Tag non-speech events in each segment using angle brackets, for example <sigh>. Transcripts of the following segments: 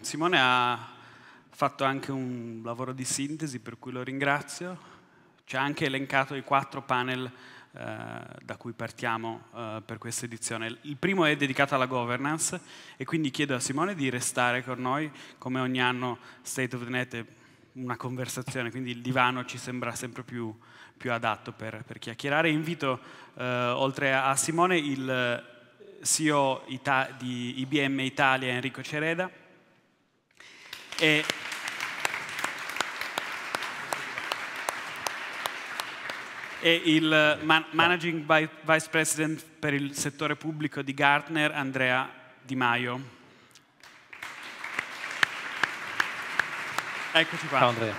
Simone ha fatto anche un lavoro di sintesi, per cui lo ringrazio. Ci ha anche elencato i quattro panel eh, da cui partiamo eh, per questa edizione. Il primo è dedicato alla governance e quindi chiedo a Simone di restare con noi, come ogni anno State of the Net è una conversazione, quindi il divano ci sembra sempre più, più adatto per, per, chiacchierare. Invito eh, oltre a Simone il eh, CEO Ita di IBM Italia Enrico Cereda, e... e il man- Managing Vice President per il settore pubblico di Gartner, Andrea Di Maio. Eccoci qua. Ciao Andrea.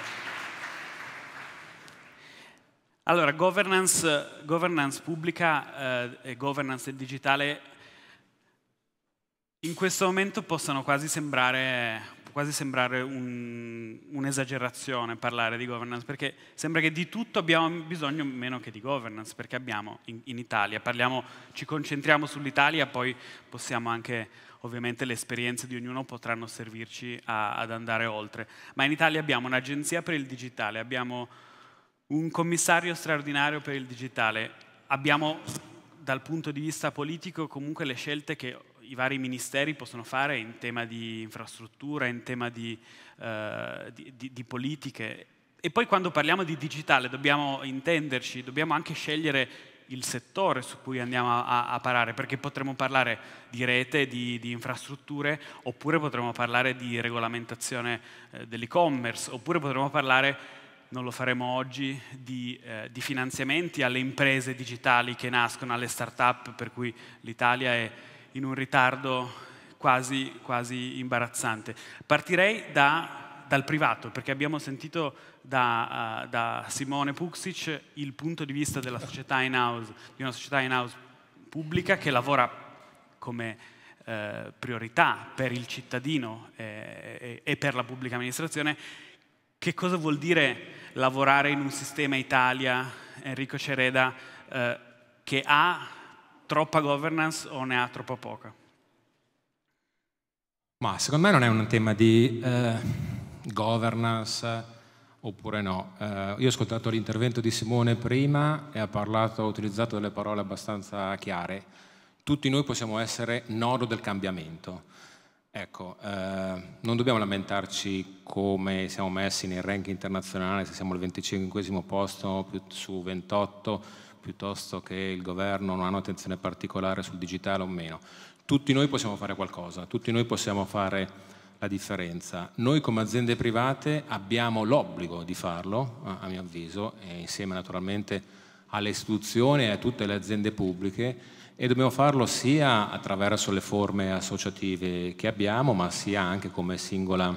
Allora, governance, governance pubblica eh, e governance digitale in questo momento possono quasi sembrare quasi sembrare un'esagerazione parlare di governance, perché sembra che di tutto abbiamo bisogno meno che di governance, perché abbiamo in, in Italia, parliamo, ci concentriamo sull'Italia, poi possiamo anche, ovviamente le esperienze di ognuno potranno servirci a, ad andare oltre, ma in Italia abbiamo un'agenzia per il digitale, abbiamo un commissario straordinario per il digitale, abbiamo dal punto di vista politico comunque le scelte che i vari ministeri possono fare in tema di infrastruttura, in tema di, eh, di, di, di politiche. E poi quando parliamo di digitale dobbiamo intenderci, dobbiamo anche scegliere il settore su cui andiamo a, a, parare, perché potremmo parlare di rete, di, di infrastrutture, oppure potremmo parlare di regolamentazione eh, dell'e-commerce, oppure potremmo parlare, non lo faremo oggi, di, eh, di finanziamenti alle imprese digitali che nascono, alle start-up, per cui l'Italia è in un ritardo quasi, quasi imbarazzante. Partirei da, dal privato, perché abbiamo sentito da, uh, da Simone Puxic il punto di vista della società in house, di una società in house pubblica che lavora come eh, priorità per il cittadino eh, e, per la pubblica amministrazione, che cosa vuol dire lavorare in un sistema Italia, Enrico Cereda, eh, che ha troppa governance o ne ha troppo poca? Ma secondo me non è un tema di eh, governance oppure no. Eh, io ho ascoltato l'intervento di Simone prima e ha parlato, ha utilizzato delle parole abbastanza chiare. Tutti noi possiamo essere nodo del cambiamento. Ecco, eh, non dobbiamo lamentarci come siamo messi nel ranking internazionale, se siamo al 25 posto su 28 piuttosto che il governo non hanno attenzione particolare sul digitale o meno. Tutti noi possiamo fare qualcosa, tutti noi possiamo fare la differenza. Noi come aziende private abbiamo l'obbligo di farlo, a mio avviso, insieme naturalmente alle istituzioni e a tutte le aziende pubbliche e dobbiamo farlo sia attraverso le forme associative che abbiamo, ma sia anche come singola,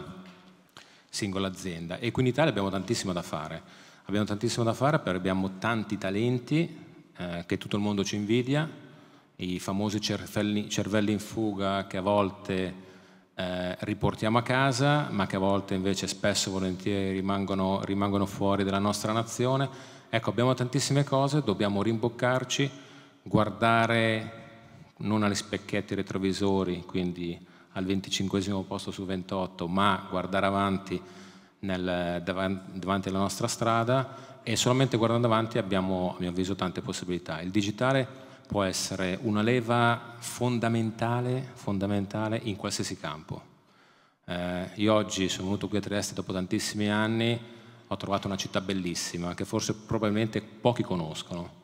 singola azienda. E qui in Italia abbiamo tantissimo da fare Abbiamo tantissimo da fare perché abbiamo tanti talenti eh, che tutto il mondo ci invidia, i famosi cervelli, cervelli in fuga che a volte eh, riportiamo a casa, ma che a volte invece spesso e volentieri rimangono, rimangono fuori dalla nostra nazione. Ecco, abbiamo tantissime cose, dobbiamo rimboccarci, guardare non agli specchietti retrovisori, quindi al 25 posto su 28, ma guardare avanti nel, davanti alla nostra strada e solamente guardando avanti abbiamo, a mio avviso, tante possibilità. Il digitale può essere una leva fondamentale, fondamentale in qualsiasi campo. Eh, io oggi sono venuto qui a Trieste dopo tantissimi anni, ho trovato una città bellissima che forse probabilmente pochi conoscono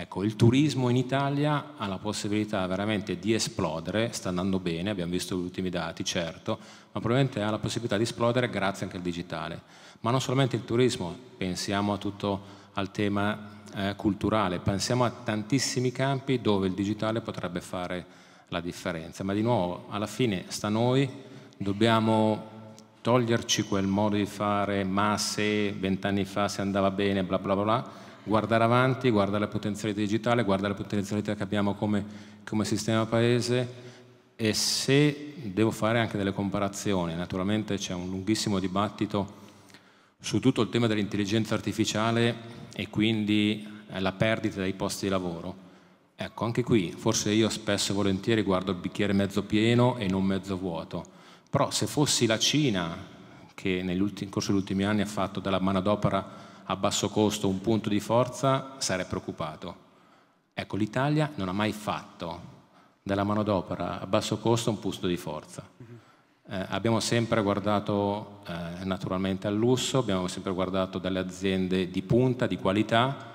Ecco, il turismo in Italia ha la possibilità veramente di esplodere, sta andando bene, abbiamo visto gli ultimi dati, certo, ma probabilmente ha la possibilità di esplodere grazie anche al digitale. Ma non solamente il turismo, pensiamo a tutto, al tema eh, culturale, pensiamo a tantissimi campi dove il digitale potrebbe fare la differenza, ma di nuovo alla fine sta a noi, dobbiamo toglierci quel modo di fare, ma se vent'anni fa si andava bene, bla bla bla guardare avanti, guardare la potenzialità digitale, guardare la potenzialità che abbiamo come, come sistema paese e se devo fare anche delle comparazioni, naturalmente c'è un lunghissimo dibattito su tutto il tema dell'intelligenza artificiale e quindi eh, la perdita dei posti di lavoro. Ecco, anche qui forse io spesso e volentieri guardo il bicchiere mezzo pieno e non mezzo vuoto, però se fossi la Cina, che nel corso degli ultimi anni ha fatto della manodopera a basso costo un punto di forza, sarei preoccupato. Ecco, l'Italia non ha mai fatto della manodopera a basso costo un punto di forza. Eh, abbiamo sempre guardato eh, naturalmente al lusso, abbiamo sempre guardato dalle aziende di punta, di qualità.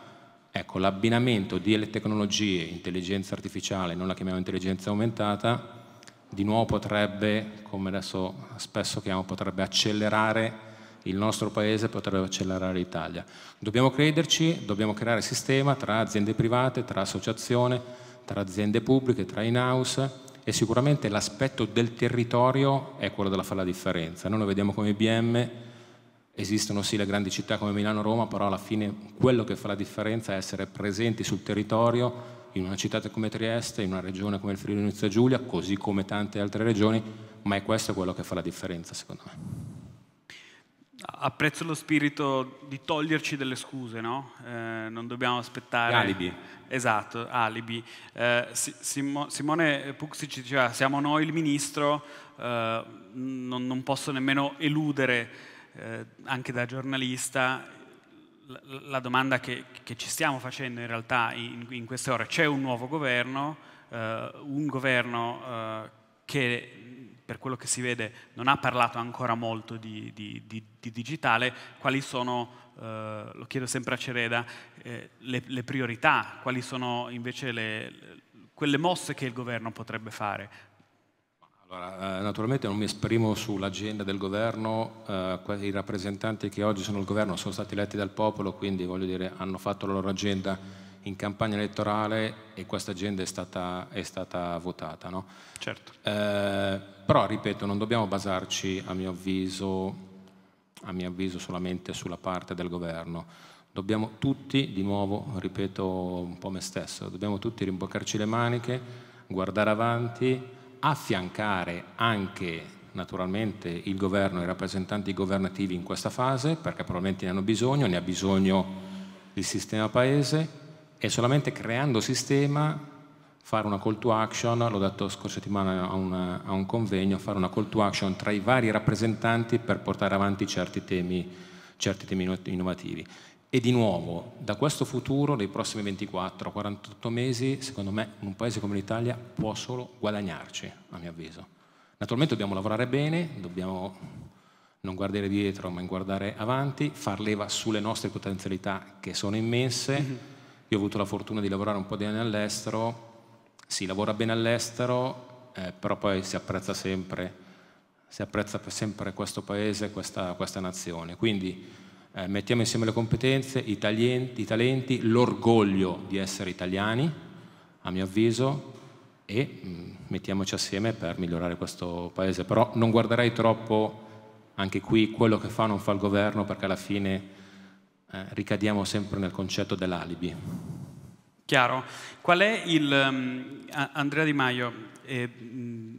Ecco, l'abbinamento delle tecnologie, intelligenza artificiale, non la chiamiamo intelligenza aumentata, di nuovo potrebbe, come adesso spesso chiamo, potrebbe accelerare il nostro paese potrebbe accelerare l'Italia. Dobbiamo crederci, dobbiamo creare sistema tra aziende private, tra associazioni, tra aziende pubbliche, tra in-house e sicuramente l'aspetto del territorio è quello della fa la differenza. Noi lo vediamo come IBM, esistono sì le grandi città come Milano Roma, però alla fine quello che fa la differenza è essere presenti sul territorio, in una città come Trieste, in una regione come il Friuli Venezia Giulia, così come tante altre regioni, ma è questo quello che fa la differenza secondo me apprezzo lo spirito di toglierci delle scuse, no? Eh, non dobbiamo aspettare... Alibi. Esatto, alibi. Eh, Simo, Simone Puxi ci diceva, siamo noi il ministro, eh, non, non, posso nemmeno eludere, eh, anche da giornalista, la, la domanda che, che, ci stiamo facendo in realtà in, in queste ore. C'è un nuovo governo, eh, un governo eh, che per quello che si vede non ha parlato ancora molto di, di, di, di digitale, quali sono, eh, lo chiedo sempre a Cereda, eh, le, le, priorità, quali sono invece le, le, quelle mosse che il governo potrebbe fare? Allora, eh, naturalmente non mi esprimo sull'agenda del governo, eh, i rappresentanti che oggi sono il governo sono stati eletti dal popolo, quindi voglio dire hanno fatto la loro agenda in campagna elettorale e questa agenda è stata, è stata votata. No? Certo. Eh, però, ripeto, non dobbiamo basarci, a mio, avviso, a mio avviso, solamente sulla parte del governo. Dobbiamo tutti, di nuovo, ripeto un po' me stesso, dobbiamo tutti rimboccarci le maniche, guardare avanti, affiancare anche naturalmente il governo e i rappresentanti governativi in questa fase, perché probabilmente ne hanno bisogno, ne ha bisogno il sistema paese, e solamente creando sistema fare una call to action, l'ho detto scorsa settimana a, una, a, un convegno, fare una call to action tra i vari rappresentanti per portare avanti certi temi, certi temi innovativi. E di nuovo, da questo futuro, nei prossimi 24-48 mesi, secondo me un paese come l'Italia può solo guadagnarci, a mio avviso. Naturalmente dobbiamo lavorare bene, dobbiamo non guardare dietro ma guardare avanti, far leva sulle nostre potenzialità che sono immense. Mm -hmm io ho avuto la fortuna di lavorare un po' di anni all'estero, si lavora bene all'estero, eh, però poi si apprezza sempre, si apprezza sempre questo paese, questa, questa nazione. Quindi eh, mettiamo insieme le competenze, i talenti, i talenti, l'orgoglio di essere italiani, a mio avviso, e mh, mm, mettiamoci assieme per migliorare questo paese. Però non guarderei troppo anche qui quello che fa o non fa il governo, perché alla fine eh, ricadiamo sempre nel concetto dell'alibi. Chiaro. Qual è il... Um, Andrea Di Maio, eh, mm,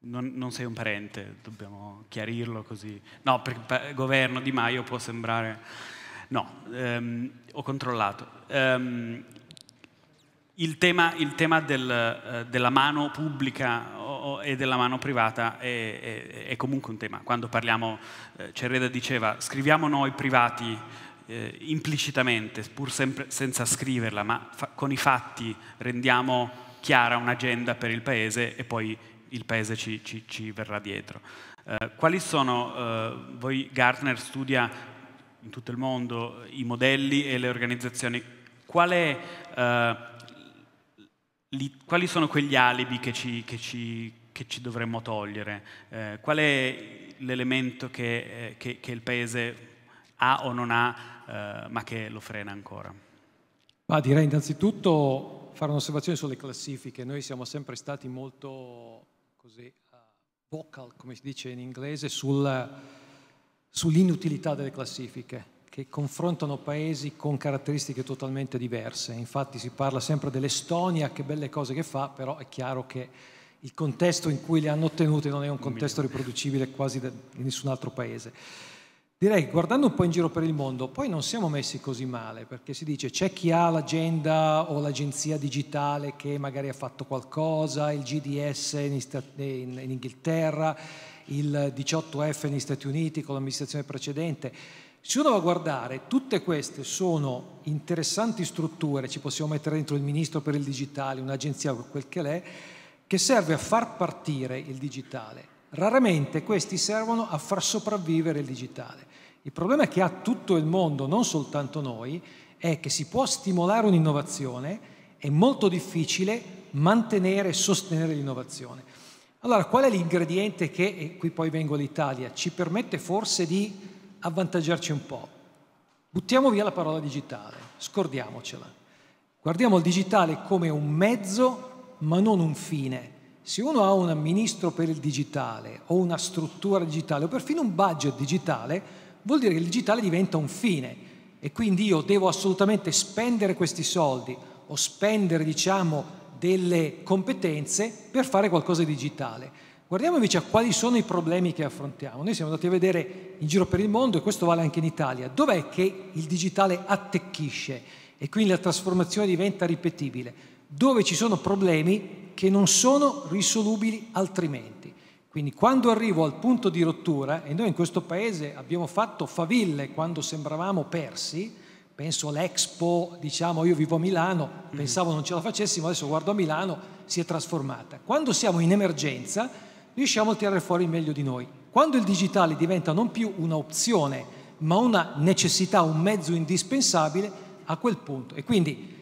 non, non, sei un parente, dobbiamo chiarirlo così. No, perché il governo Di Maio può sembrare... No, ehm, ho controllato. Ehm, il tema, il tema del, eh, della mano pubblica e della mano privata è, è, è comunque un tema. Quando parliamo, eh, Cerreda diceva, scriviamo noi privati eh, implicitamente, pur sempre, senza scriverla, ma fa, con i fatti rendiamo chiara un'agenda per il Paese e poi il Paese ci, ci, ci verrà dietro. Eh, quali sono, eh, voi Gartner studia in tutto il mondo i modelli e le organizzazioni, qual è eh, li, quali sono quegli alibi che ci, che ci, che ci dovremmo togliere? Eh, qual è l'elemento eh, che, che, il Paese ha o non ha, eh, ma che lo frena ancora? Ma direi innanzitutto fare un'osservazione sulle classifiche. Noi siamo sempre stati molto così, uh, vocal, come si dice in inglese, sul, sull'inutilità delle classifiche che confrontano paesi con caratteristiche totalmente diverse. Infatti si parla sempre dell'Estonia, che belle cose che fa, però è chiaro che il contesto in cui le hanno ottenute non è un contesto riproducibile quasi da nessun altro paese. Direi che guardando un po' in giro per il mondo, poi non siamo messi così male, perché si dice c'è chi ha l'agenda o l'agenzia digitale che magari ha fatto qualcosa, il GDS in, in, in Inghilterra, il 18F negli Stati Uniti con l'amministrazione precedente se uno va a guardare, tutte queste sono interessanti strutture, ci possiamo mettere dentro il ministro per il digitale, un'agenzia o quel che l'è, che serve a far partire il digitale. Raramente questi servono a far sopravvivere il digitale. Il problema che ha tutto il mondo, non soltanto noi, è che si può stimolare un'innovazione, è molto difficile mantenere e sostenere l'innovazione. Allora, qual è l'ingrediente che, e qui poi vengo all'Italia, ci permette forse di avvantaggiarci un po'. Buttiamo via la parola digitale, scordiamocela. Guardiamo il digitale come un mezzo, ma non un fine. Se uno ha un amministro per il digitale o una struttura digitale o perfino un budget digitale, vuol dire che il digitale diventa un fine e quindi io devo assolutamente spendere questi soldi o spendere, diciamo, delle competenze per fare qualcosa di digitale. Guardiamo invece a quali sono i problemi che affrontiamo. Noi siamo andati a vedere in giro per il mondo e questo vale anche in Italia. Dov'è che il digitale attecchisce e quindi la trasformazione diventa ripetibile? Dove ci sono problemi che non sono risolubili altrimenti. Quindi quando arrivo al punto di rottura, e noi in questo paese abbiamo fatto faville quando sembravamo persi, penso all'Expo, diciamo io vivo a Milano, mm. pensavo non ce la facessimo, adesso guardo a Milano, si è trasformata. Quando siamo in emergenza riusciamo a tirare fuori il meglio di noi. Quando il digitale diventa non più un'opzione, ma una necessità, un mezzo indispensabile, a quel punto. E quindi,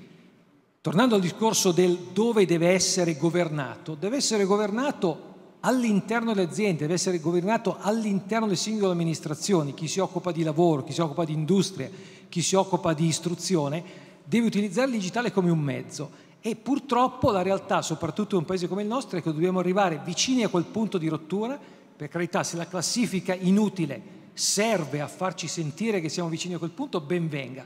tornando al discorso del dove deve essere governato, deve essere governato all'interno delle aziende, deve essere governato all'interno delle singole amministrazioni, chi si occupa di lavoro, chi si occupa di industria, chi si occupa di istruzione, deve utilizzare il digitale come un mezzo. E purtroppo la realtà, soprattutto in un paese come il nostro, è che dobbiamo arrivare vicini a quel punto di rottura. Per carità, se la classifica inutile serve a farci sentire che siamo vicini a quel punto, ben venga.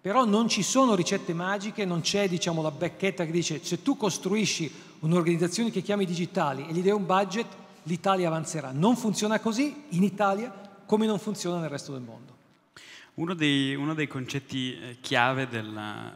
Però non ci sono ricette magiche, non c'è diciamo, la becchetta che dice se tu costruisci un'organizzazione che chiami digitali e gli dai un budget, l'Italia avanzerà. Non funziona così in Italia come non funziona nel resto del mondo. Uno dei, uno dei concetti eh, chiave della,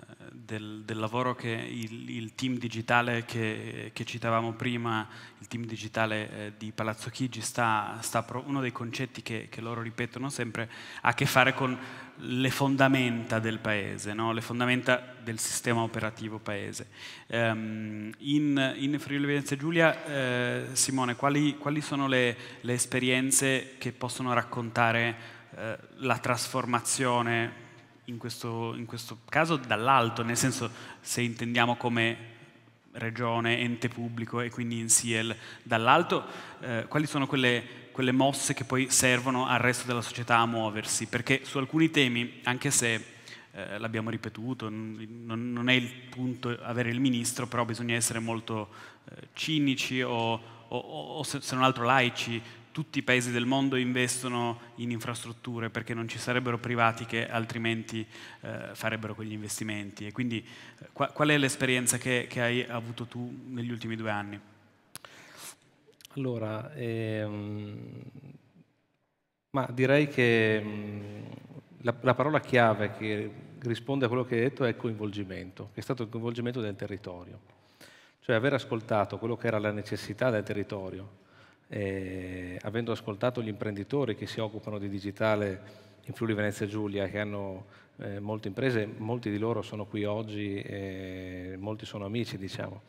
eh, del, del lavoro che il, il, team digitale che, che, citavamo prima, il team digitale eh, di Palazzo Chigi, sta, sta pro, uno dei concetti che, che, loro ripetono sempre ha a che fare con le fondamenta del paese, no? le fondamenta del sistema operativo paese. Um, in, in Friuli Venezia Giulia, eh, Simone, quali, quali sono le, le, esperienze che possono raccontare eh, la trasformazione in questo, in questo caso dall'alto, nel senso se intendiamo come regione, ente pubblico e quindi in insiel dall'alto, eh, quali sono quelle, quelle, mosse che poi servono al resto della società a muoversi? Perché su alcuni temi, anche se eh, l'abbiamo ripetuto, non, non, è il punto avere il ministro, però bisogna essere molto eh, cinici o, o, o se, se non altro laici tutti i paesi del mondo investono in infrastrutture perché non ci sarebbero privati che altrimenti eh, farebbero quegli investimenti. E quindi eh, qua, qual è l'esperienza che, che, hai avuto tu negli ultimi due anni? Allora, ehm, direi che mm, la, la parola chiave che risponde a quello che hai detto è coinvolgimento, che è stato il coinvolgimento del territorio, cioè aver ascoltato quello che era la necessità del territorio eh, avendo ascoltato gli imprenditori che si occupano di digitale in Friuli Venezia Giulia, che hanno eh, molte imprese, molti di loro sono qui oggi e molti sono amici, diciamo.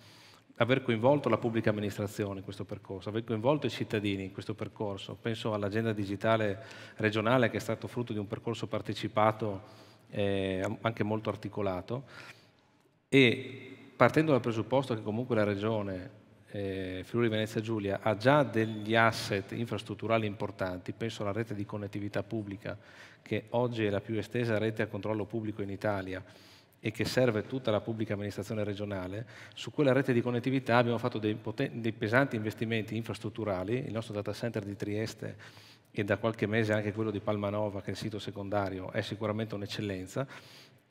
Aver coinvolto la pubblica amministrazione in questo percorso, aver coinvolto i cittadini in questo percorso, penso all'agenda digitale regionale che è stato frutto di un percorso partecipato eh, anche molto articolato e partendo dal presupposto che comunque la regione eh, Friuli Venezia Giulia ha già degli asset infrastrutturali importanti, penso alla rete di connettività pubblica, che oggi è la più estesa rete a controllo pubblico in Italia e che serve tutta la pubblica amministrazione regionale, su quella rete di connettività abbiamo fatto dei, dei pesanti investimenti infrastrutturali, il nostro data center di Trieste e da qualche mese anche quello di Palmanova, che è il sito secondario, è sicuramente un'eccellenza,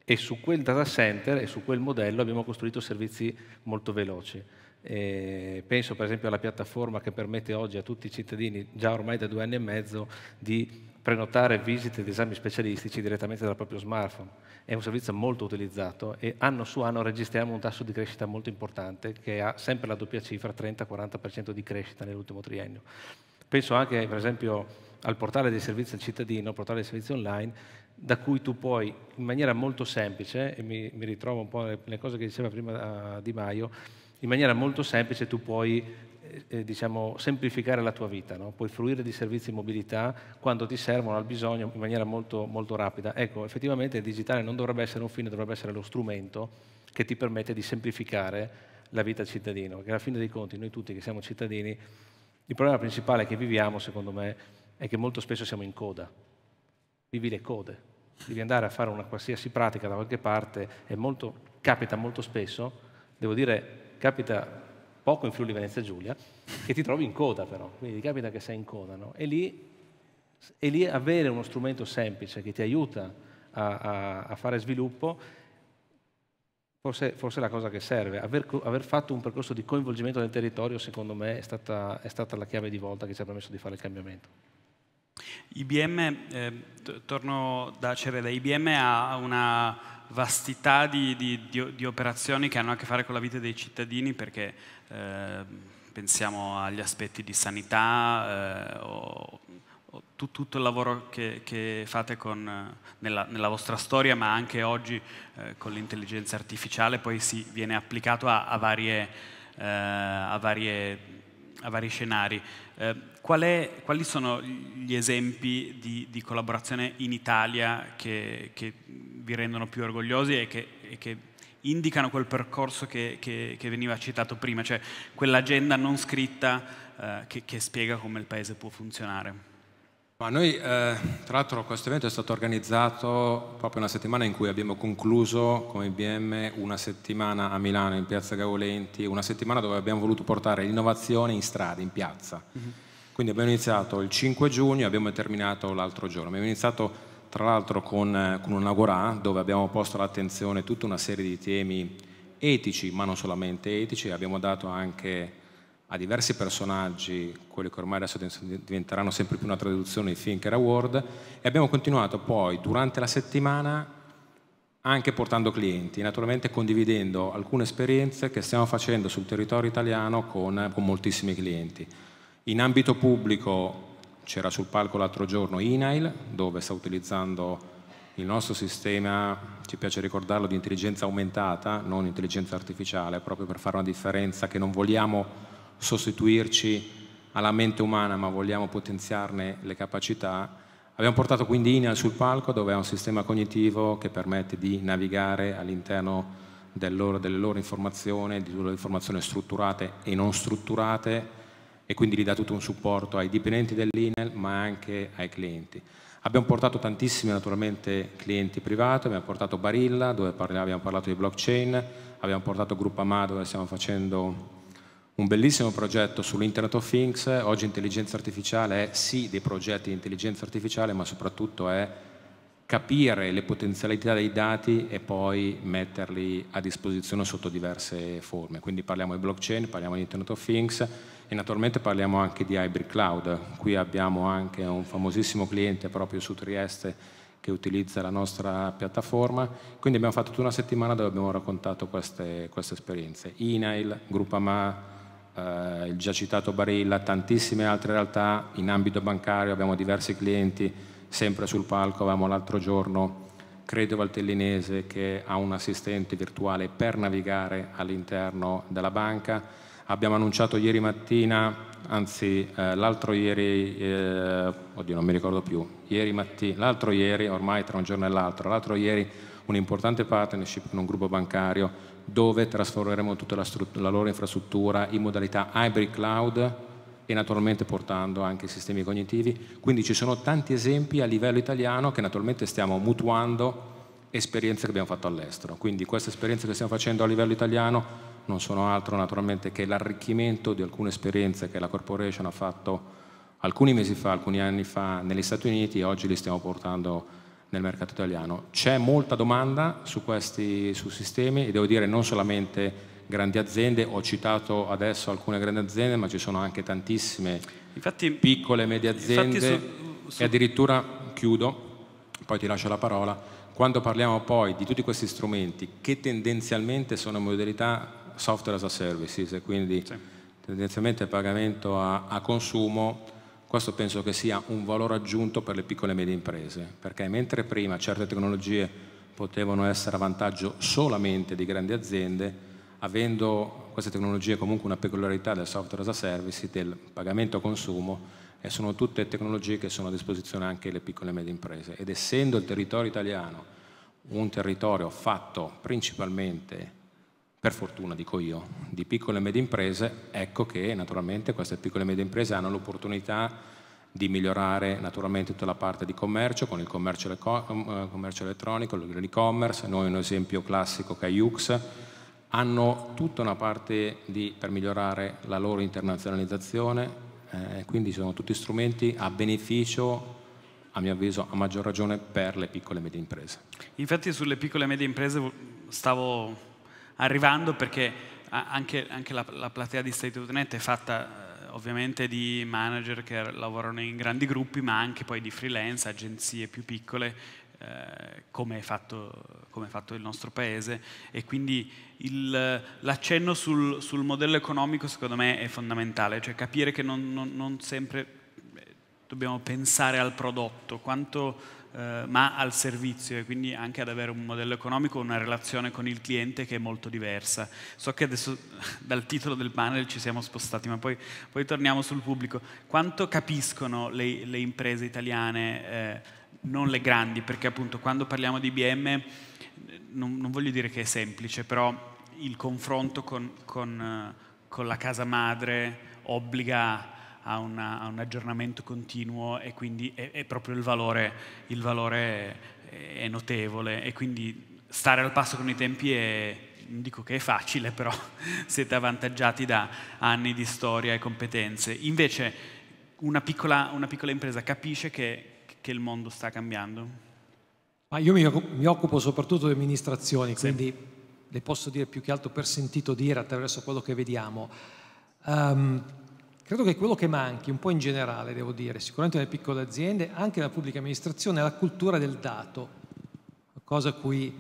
e su quel data center e su quel modello abbiamo costruito servizi molto veloci. Eh, penso per esempio alla piattaforma che permette oggi a tutti i cittadini, già ormai da due anni e mezzo, di prenotare visite ed esami specialistici direttamente dal proprio smartphone. È un servizio molto utilizzato e anno su anno registriamo un tasso di crescita molto importante che ha sempre la doppia cifra, 30-40% di crescita nell'ultimo triennio. Penso anche per esempio al portale dei servizi al cittadino, portale dei servizi online, da cui tu puoi in maniera molto semplice, e mi, mi ritrovo un po' nelle cose che diceva prima ah, Di Maio, in maniera molto semplice tu puoi eh, eh, diciamo, semplificare la tua vita, no? puoi fruire di servizi in mobilità quando ti servono al bisogno in maniera molto, molto rapida. Ecco, effettivamente il digitale non dovrebbe essere un fine, dovrebbe essere lo strumento che ti permette di semplificare la vita cittadino, perché alla fine dei conti noi tutti che siamo cittadini, il problema principale che viviamo, secondo me, è che molto spesso siamo in coda, vivi le code, devi andare a fare una qualsiasi pratica da qualche parte e molto, capita molto spesso, devo dire capita poco in Friuli Venezia Giulia, che ti trovi in coda però, quindi capita che sei in coda, no? e, lì, e lì, avere uno strumento semplice che ti aiuta a, a, a fare sviluppo, forse, forse, è la cosa che serve. Aver, aver, fatto un percorso di coinvolgimento del territorio, secondo me, è stata, è stata la chiave di volta che ci ha permesso di fare il cambiamento. IBM, eh, torno da Cereda, IBM ha una vastità di, di, di, di, operazioni che hanno a che fare con la vita dei cittadini perché eh, pensiamo agli aspetti di sanità eh, o, o tu, tutto il lavoro che, che fate con, nella, nella, vostra storia ma anche oggi eh, con l'intelligenza artificiale poi si viene applicato a, a, varie, eh, a, varie, a vari scenari. Eh, qual è, quali sono gli esempi di, collaborazione in Italia che, che vi rendono più orgogliosi e che, e che indicano quel percorso che, che, che, veniva citato prima, cioè quell'agenda non scritta eh, che, che, spiega come il paese può funzionare. Ma noi, eh, tra l'altro, questo evento è stato organizzato proprio una settimana in cui abbiamo concluso come IBM una settimana a Milano in Piazza Gavolenti, una settimana dove abbiamo voluto portare l'innovazione in strada, in piazza. Mm-hmm. Quindi abbiamo iniziato il 5 giugno e abbiamo terminato l'altro giorno. Abbiamo iniziato tra l'altro con, eh, con un agorà dove abbiamo posto all'attenzione tutta una serie di temi etici, ma non solamente etici, abbiamo dato anche a diversi personaggi, quelli che ormai adesso diventeranno sempre più una traduzione di Thinker Award, e abbiamo continuato poi durante la settimana anche portando clienti, naturalmente condividendo alcune esperienze che stiamo facendo sul territorio italiano con, con moltissimi clienti. In ambito pubblico c'era sul palco l'altro giorno Inail, dove sta utilizzando il nostro sistema, ci piace ricordarlo, di intelligenza aumentata, non intelligenza artificiale, proprio per fare una differenza che non vogliamo sostituirci alla mente umana, ma vogliamo potenziarne le capacità. Abbiamo portato quindi Inail sul palco, dove è un sistema cognitivo che permette di navigare all'interno del loro, delle loro informazioni, di loro informazioni strutturate e non strutturate, e quindi gli dà tutto un supporto ai dipendenti dell'INEL ma anche ai clienti. Abbiamo portato tantissimi naturalmente clienti privati, abbiamo portato Barilla dove parla, abbiamo parlato di blockchain, abbiamo portato Gruppo dove stiamo facendo un bellissimo progetto sull'Internet of Things, oggi intelligenza artificiale è sì dei progetti di intelligenza artificiale ma soprattutto è capire le potenzialità dei dati e poi metterli a disposizione sotto diverse forme. Quindi parliamo di blockchain, parliamo di Internet of Things e naturalmente parliamo anche di hybrid cloud. Qui abbiamo anche un famosissimo cliente proprio su Trieste che utilizza la nostra piattaforma. Quindi abbiamo fatto tutta una settimana dove abbiamo raccontato queste, queste esperienze. Inail, Gruppama, eh, il già citato Barilla, tantissime altre realtà in ambito bancario, abbiamo diversi clienti, sempre sul palco avevamo l'altro giorno Credo Valtellinese che ha un assistente virtuale per navigare all'interno della banca Abbiamo annunciato ieri mattina, anzi eh, l'altro ieri, eh, oddio non mi ricordo più, ieri mattina, l'altro ieri, ormai tra un giorno e l'altro, l'altro ieri un'importante partnership con un gruppo bancario dove trasformeremo tutta la, la loro infrastruttura in modalità hybrid cloud e naturalmente portando anche i sistemi cognitivi. Quindi ci sono tanti esempi a livello italiano che naturalmente stiamo mutuando esperienze che abbiamo fatto all'estero. Quindi queste esperienze che stiamo facendo a livello italiano non sono altro naturalmente che l'arricchimento di alcune esperienze che la corporation ha fatto alcuni mesi fa, alcuni anni fa negli Stati Uniti e oggi li stiamo portando nel mercato italiano. C'è molta domanda su questi su sistemi e devo dire non solamente grandi aziende, ho citato adesso alcune grandi aziende, ma ci sono anche tantissime infatti, piccole e medie aziende su, su... e addirittura chiudo, poi ti lascio la parola quando parliamo poi di tutti questi strumenti che tendenzialmente sono modalità software as a services e quindi sì. tendenzialmente pagamento a, a consumo, questo penso che sia un valore aggiunto per le piccole e medie imprese, perché mentre prima certe tecnologie potevano essere a vantaggio solamente di grandi aziende, avendo queste tecnologie comunque una peculiarità del software as a service, del pagamento a consumo, e sono tutte tecnologie che sono a disposizione anche delle piccole e medie imprese. Ed essendo il territorio italiano un territorio fatto principalmente, per fortuna dico io, di piccole e medie imprese, ecco che naturalmente queste piccole e medie imprese hanno l'opportunità di migliorare naturalmente tutta la parte di commercio con il commercio, eh, commercio elettronico, l'e-commerce, noi un esempio classico Caiux, hanno tutta una parte di, per migliorare la loro internazionalizzazione, eh, quindi sono tutti strumenti a beneficio a mio avviso a maggior ragione per le piccole e medie imprese. Infatti sulle piccole e medie imprese stavo arrivando perché anche, anche la, la, platea di State.net è fatta eh, ovviamente di manager che lavorano in grandi gruppi ma anche poi di freelance, agenzie più piccole eh, come, è fatto, fatto, il nostro paese e quindi il, l'accenno sul, sul, modello economico secondo me è fondamentale, cioè capire che non, non, non sempre eh, dobbiamo pensare al prodotto, quanto... Uh, ma al servizio e quindi anche ad avere un modello economico, una relazione con il cliente che è molto diversa. So che adesso <laughs> dal titolo del panel ci siamo spostati, ma poi, poi torniamo sul pubblico. Quanto capiscono le, le imprese italiane? Eh, non le grandi, perché appunto quando parliamo di IBM eh, non, non voglio dire che è semplice, però il confronto con, con, eh, con la casa madre obbliga a, una, a, un aggiornamento continuo e quindi è, è proprio il valore, il valore è, è, notevole e quindi stare al passo con i tempi è, non dico che è facile, però <laughs> siete avvantaggiati da anni di storia e competenze. Invece una piccola, una piccola impresa capisce che che il mondo sta cambiando? Ma io mi, occupo soprattutto di amministrazioni, sì. quindi le posso dire più che altro per sentito dire attraverso quello che vediamo. Um, credo che quello che manchi, un po' in generale, devo dire, sicuramente nelle piccole aziende, anche nella pubblica amministrazione, è la cultura del dato, cosa a cui il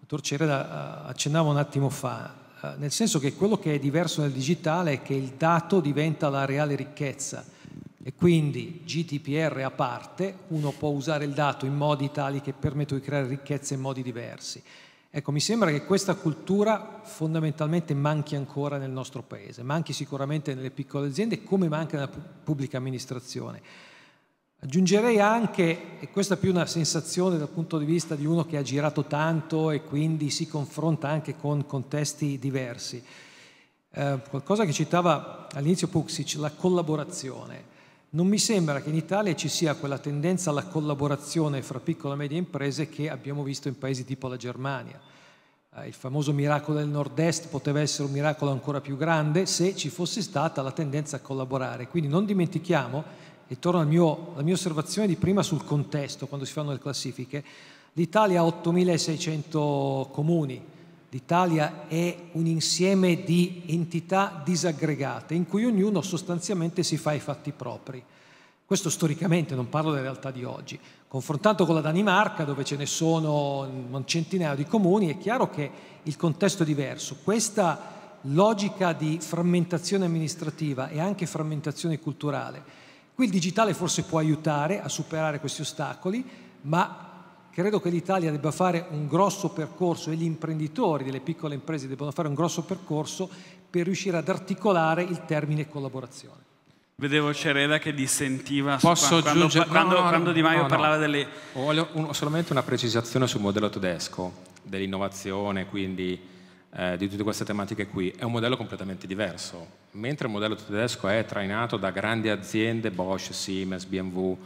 dottor Cereda eh, accennava un attimo fa, eh, nel senso che quello che è diverso nel digitale è che il dato diventa la reale ricchezza e quindi GDPR a parte, uno può usare il dato in modi tali che permettono di creare ricchezza in modi diversi. Ecco, mi sembra che questa cultura fondamentalmente manchi ancora nel nostro paese, manchi sicuramente nelle piccole aziende come manca nella pubblica amministrazione. Aggiungerei anche, e questa è più una sensazione dal punto di vista di uno che ha girato tanto e quindi si confronta anche con contesti diversi, eh, qualcosa che citava all'inizio Puxic, la collaborazione. Non mi sembra che in Italia ci sia quella tendenza alla collaborazione fra piccole e medie imprese che abbiamo visto in paesi tipo la Germania. Eh, il famoso miracolo del nord-est poteva essere un miracolo ancora più grande se ci fosse stata la tendenza a collaborare. Quindi non dimentichiamo, e torno mio, alla mia osservazione di prima sul contesto, quando si fanno le classifiche, l'Italia ha 8.600 comuni, L'Italia è un insieme di entità disaggregate in cui ognuno sostanzialmente si fa i fatti propri. Questo storicamente, non parlo della realtà di oggi. Confrontato con la Danimarca, dove ce ne sono mm, un centinaio di comuni, è chiaro che il contesto è diverso. Questa logica di frammentazione amministrativa e anche frammentazione culturale, qui il digitale forse può aiutare a superare questi ostacoli, ma Credo che l'Italia debba fare un grosso percorso e gli imprenditori delle piccole imprese debbano fare un grosso percorso per riuscire ad articolare il termine collaborazione. Vedevo Cereda che dissentiva Posso quando, aggiungere... quando, no, no, Di Maio no, parlava delle... Voglio un, solamente una precisazione sul modello tedesco, dell'innovazione, quindi eh, di tutte queste tematiche qui. È un modello completamente diverso. Mentre il modello tedesco è trainato da grandi aziende, Bosch, Siemens, BMW,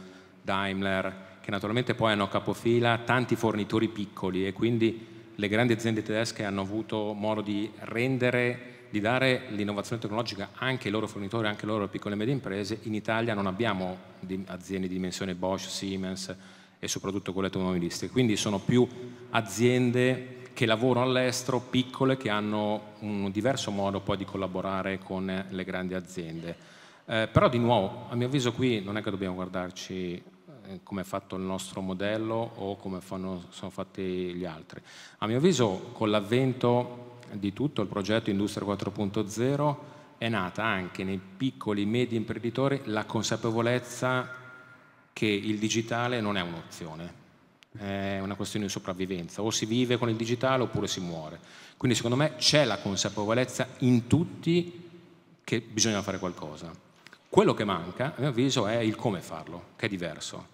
Daimler, che naturalmente poi hanno capofila tanti fornitori piccoli e quindi le grandi aziende tedesche hanno avuto modo di rendere di dare l'innovazione tecnologica anche ai loro fornitori, anche alle loro piccole e medie imprese. In Italia non abbiamo aziende di dimensione Bosch, Siemens e soprattutto quelle automobilistiche, quindi sono più aziende che lavorano all'estero, piccole, che hanno un diverso modo poi di collaborare con le grandi aziende. Eh, però di nuovo, a mio avviso qui non è che dobbiamo guardarci eh, come è fatto il nostro modello o come fanno, sono fatti gli altri. A mio avviso con l'avvento di tutto il progetto Industria 4.0 è nata anche nei piccoli e medi imprenditori la consapevolezza che il digitale non è un'opzione, è una questione di sopravvivenza, o si vive con il digitale oppure si muore. Quindi secondo me c'è la consapevolezza in tutti che bisogna fare qualcosa. Quello che manca, a mio avviso, è il come farlo, che è diverso.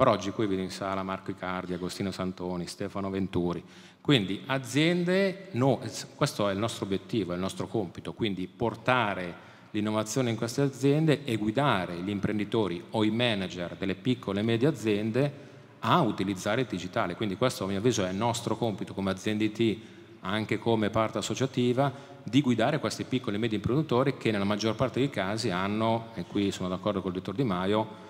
Però oggi qui vedo in sala Marco Icardi, Agostino Santoni, Stefano Venturi. Quindi aziende, no, questo è il nostro obiettivo, è il nostro compito, quindi portare l'innovazione in queste aziende e guidare gli imprenditori o i manager delle piccole e medie aziende a utilizzare il digitale. Quindi questo a mio avviso è il nostro compito come aziende IT, anche come parte associativa, di guidare questi piccoli e medi imprenditori che nella maggior parte dei casi hanno, e qui sono d'accordo con il dottor Di Maio,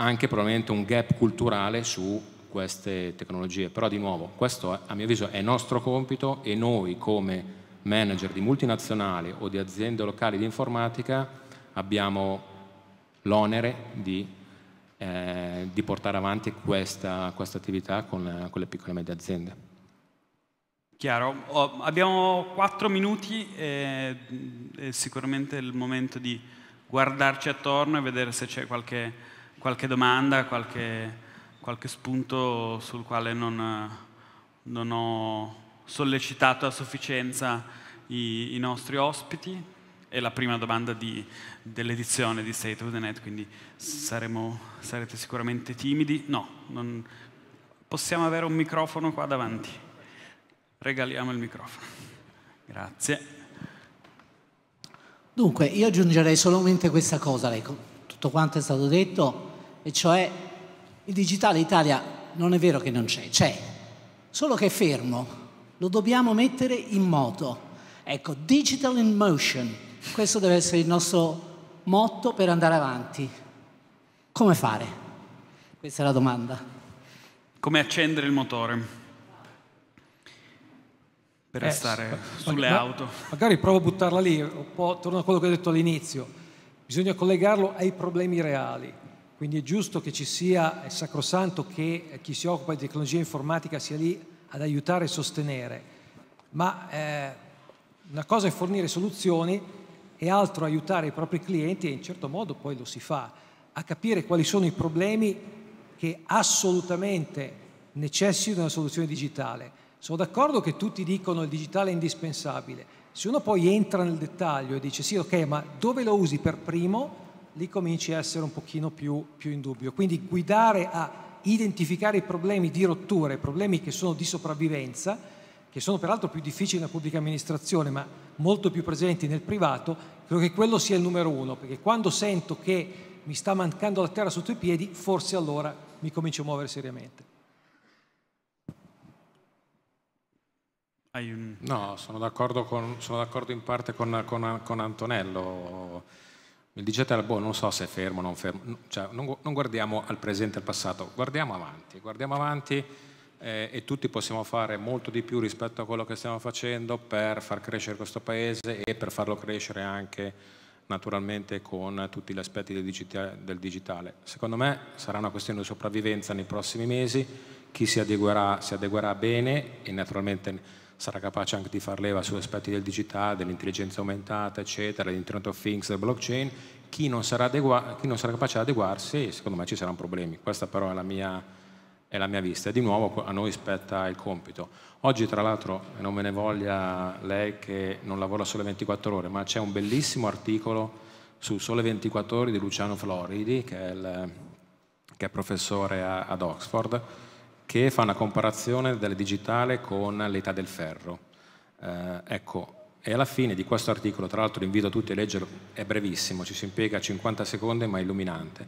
anche probabilmente un gap culturale su queste tecnologie. Però di nuovo, questo a mio avviso è nostro compito e noi come manager di multinazionali o di aziende locali di informatica abbiamo l'onere di, eh, di portare avanti questa, questa attività con, con, le piccole e medie aziende. Chiaro, oh, abbiamo quattro minuti, e, eh, è sicuramente il momento di guardarci attorno e vedere se c'è qualche qualche domanda, qualche, qualche spunto sul quale non, non, ho sollecitato a sufficienza i, i, nostri ospiti. È la prima domanda dell'edizione di State of the Net, quindi saremo, sarete sicuramente timidi. No, non, possiamo avere un microfono qua davanti. Regaliamo il microfono. Grazie. Dunque, io aggiungerei solamente questa cosa, tutto quanto è stato detto e cioè il digitale Italia non è vero che non c'è, c'è, solo che è fermo, lo dobbiamo mettere in moto. Ecco, digital in motion, questo deve essere il nostro motto per andare avanti. Come fare? Questa è la domanda. Come accendere il motore? Per eh, restare sulle ma, auto. Magari provo a buttarla lì, un po', torno a quello che ho detto all'inizio. Bisogna collegarlo ai problemi reali. Quindi è giusto che ci sia, è sacrosanto che eh, chi si occupa di tecnologia informatica sia lì ad aiutare e sostenere, ma eh, una cosa è fornire soluzioni e altro aiutare i propri clienti e in certo modo poi lo si fa, a capire quali sono i problemi che assolutamente necessitano una soluzione digitale. Sono d'accordo che tutti dicono che il digitale è indispensabile. Se uno poi entra nel dettaglio e dice sì, ok, ma dove lo usi per primo? lì cominci a essere un pochino più, più in dubbio. Quindi guidare a identificare i problemi di rottura, i problemi che sono di sopravvivenza, che sono peraltro più difficili nella pubblica amministrazione, ma molto più presenti nel privato, credo che quello sia il numero uno, perché quando sento che mi sta mancando la terra sotto i piedi, forse allora mi comincio a muovere seriamente. No, sono d'accordo, con, sono d'accordo in parte con, con, con Antonello il digitale, boh, non so se è fermo o non fermo, cioè, non, non, guardiamo al presente e al passato, guardiamo avanti, guardiamo avanti eh, e tutti possiamo fare molto di più rispetto a quello che stiamo facendo per far crescere questo paese e per farlo crescere anche naturalmente con tutti gli aspetti del, digita del digitale. Secondo me sarà una questione di sopravvivenza nei prossimi mesi, chi si adeguerà, si adeguerà bene e naturalmente sarà capace anche di far leva su aspetti del digitale, dell'intelligenza aumentata, eccetera, dell'Internet of Things, del blockchain. Chi non, chi non, sarà capace di adeguarsi, secondo me ci saranno problemi. Questa però è la mia, è la mia vista e di nuovo a noi spetta il compito. Oggi tra l'altro, non me ne voglia lei che non lavora solo 24 ore, ma c'è un bellissimo articolo su Sole 24 Ore di Luciano Floridi, che è, il, che è professore a, ad Oxford, che fa una comparazione del digitale con l'età del ferro. Eh, ecco, e alla fine di questo articolo, tra l'altro invito a tutti a leggerlo, è brevissimo, ci si impiega 50 secondi ma è illuminante.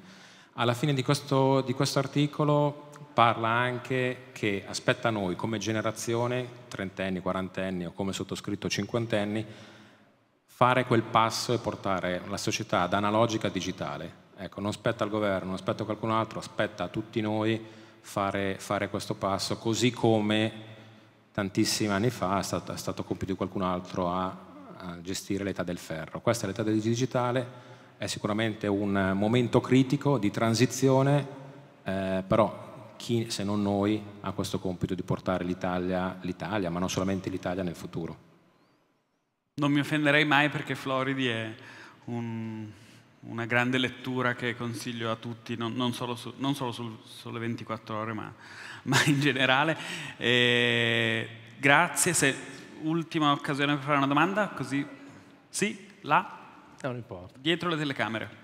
Alla fine di questo, di questo articolo parla anche che aspetta a noi come generazione, trentenni, quarantenni o come sottoscritto cinquantenni, fare quel passo e portare la società da analogica a digitale. Ecco, non aspetta al governo, non aspetta qualcun altro, aspetta a tutti noi fare, fare questo passo, così come tantissimi anni fa è stato, è stato compito di qualcun altro a, a gestire l'età del ferro. Questa è l'età del digitale, è sicuramente un momento critico di transizione, eh, però chi se non noi ha questo compito di portare l'Italia, l'Italia, ma non solamente l'Italia nel futuro. Non mi offenderei mai perché Floridi è un una grande lettura che consiglio a tutti, non, non solo, su, non solo sul, sulle 24 ore, ma, <laughs> ma in generale. E grazie, se ultima occasione per fare una domanda, così? Sì? Là? Non importa. Dietro le telecamere.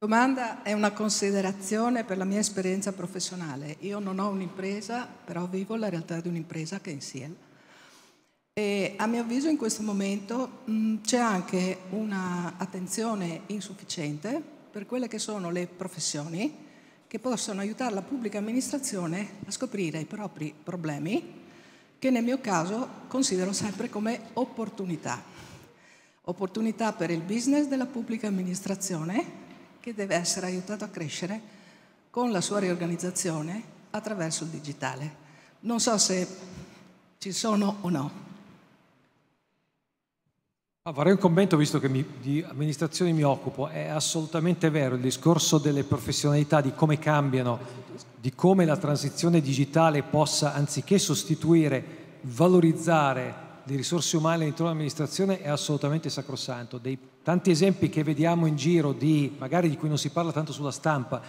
domanda è una considerazione per la mia esperienza professionale. Io non ho un'impresa, però vivo la realtà di un'impresa che è in Siel. E a mio avviso in questo momento mh, mm, c'è anche un'attenzione insufficiente per quelle che sono le professioni che possono aiutare la pubblica amministrazione a scoprire i propri problemi, che nel mio caso considero sempre come opportunità. Opportunità per il business della pubblica amministrazione, che deve essere aiutato a crescere con la sua riorganizzazione attraverso il digitale. Non so se ci sono o no. Ah, vorrei un commento visto che mi, di amministrazione mi occupo. È assolutamente vero il discorso delle professionalità, di come cambiano, di come la transizione digitale possa, anziché sostituire, valorizzare di risorse umane all'interno dell'amministrazione è assolutamente sacrosanto. Dei tanti esempi che vediamo in giro, di, magari di cui non si parla tanto sulla stampa,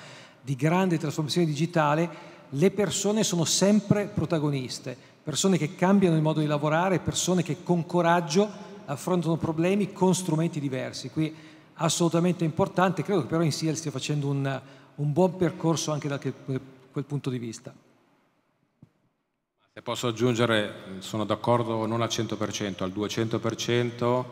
di grande trasformazione digitale, le persone sono sempre protagoniste, persone che cambiano il modo di lavorare, persone che con coraggio affrontano problemi con strumenti diversi. Qui assolutamente importante, credo che però in SIEL stia facendo un, un buon percorso anche da quel punto di vista. E posso aggiungere, sono d'accordo non al 100%, al 200%,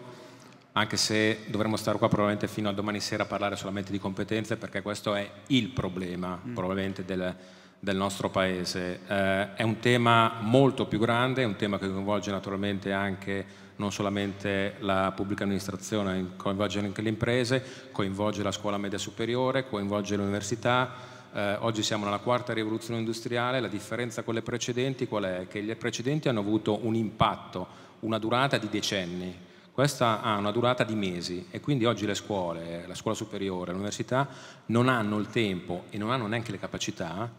anche se dovremmo stare qua probabilmente fino a domani sera a parlare solamente di competenze, perché questo è il problema mm. probabilmente del, del, nostro Paese. Eh, è un tema molto più grande, è un tema che coinvolge naturalmente anche non solamente la pubblica amministrazione, coinvolge anche le imprese, coinvolge la scuola media superiore, coinvolge l'università, eh, oggi siamo nella quarta rivoluzione industriale, la differenza con le precedenti qual è? Che le precedenti hanno avuto un impatto, una durata di decenni, questa ha una durata di mesi e quindi oggi le scuole, la scuola superiore, l'università non hanno il tempo e non hanno neanche le capacità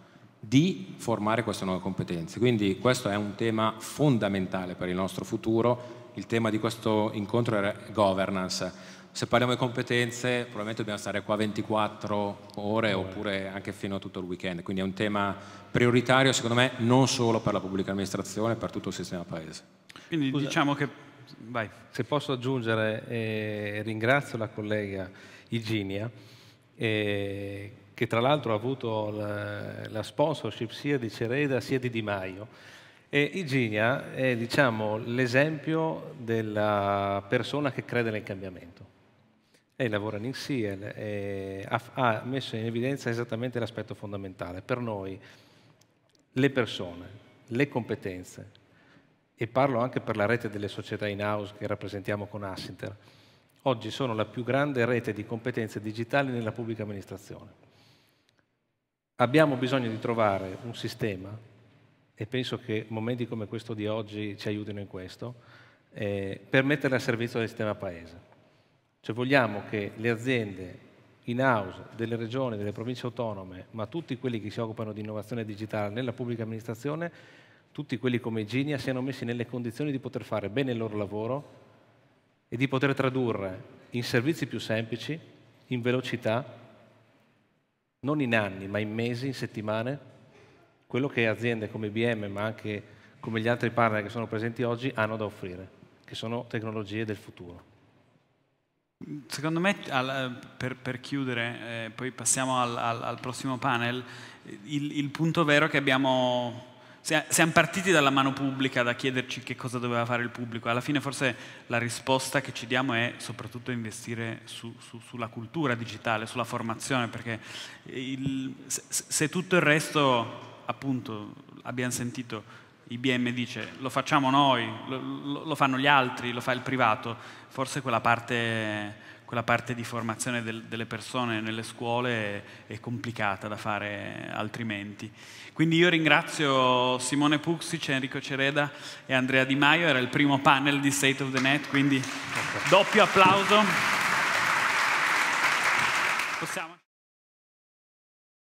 di formare queste nuove competenze. Quindi questo è un tema fondamentale per il nostro futuro. Il tema di questo incontro è governance se parliamo di competenze probabilmente dobbiamo stare qua 24 ore oppure anche fino a tutto il weekend, quindi è un tema prioritario secondo me non solo per la pubblica amministrazione, per tutto il sistema paese. Quindi Scusa, diciamo che... Vai. Se posso aggiungere, eh, ringrazio la collega Iginia eh, che tra l'altro ha avuto la, la, sponsorship sia di Cereda sia di Di Maio. E Iginia è diciamo, l'esempio della persona che crede nel cambiamento e lavorano insieme, e ha, ha messo in evidenza esattamente l'aspetto fondamentale. Per noi le persone, le competenze, e parlo anche per la rete delle società in-house che rappresentiamo con Assinter, oggi sono la più grande rete di competenze digitali nella pubblica amministrazione. Abbiamo bisogno di trovare un sistema, e penso che momenti come questo di oggi ci aiutino in questo, eh, per metterla a servizio del sistema Paese. Cioè vogliamo che le aziende in house delle regioni, delle province autonome, ma tutti quelli che si occupano di innovazione digitale nella pubblica amministrazione, tutti quelli come Ginia, siano messi nelle condizioni di poter fare bene il loro lavoro e di poter tradurre in servizi più semplici, in velocità, non in anni, ma in mesi, in settimane, quello che aziende come IBM, ma anche come gli altri partner che sono presenti oggi, hanno da offrire, che sono tecnologie del futuro. Secondo me, eh, per, per chiudere, eh, poi passiamo al, al, al prossimo panel, il, il, punto vero è che abbiamo... Siamo partiti dalla mano pubblica da chiederci che cosa doveva fare il pubblico. Alla fine forse la risposta che ci diamo è soprattutto investire su, su, sulla cultura digitale, sulla formazione, perché il, se, se tutto il resto, appunto, abbiamo sentito, IBM dice lo facciamo noi, lo, lo, fanno gli altri, lo fa il privato, forse quella parte, quella parte di formazione del, delle persone nelle scuole è, è, complicata da fare altrimenti. Quindi io ringrazio Simone Puxic, Enrico Cereda e Andrea Di Maio, era il primo panel di State of the Net, quindi doppio applauso. Possiamo...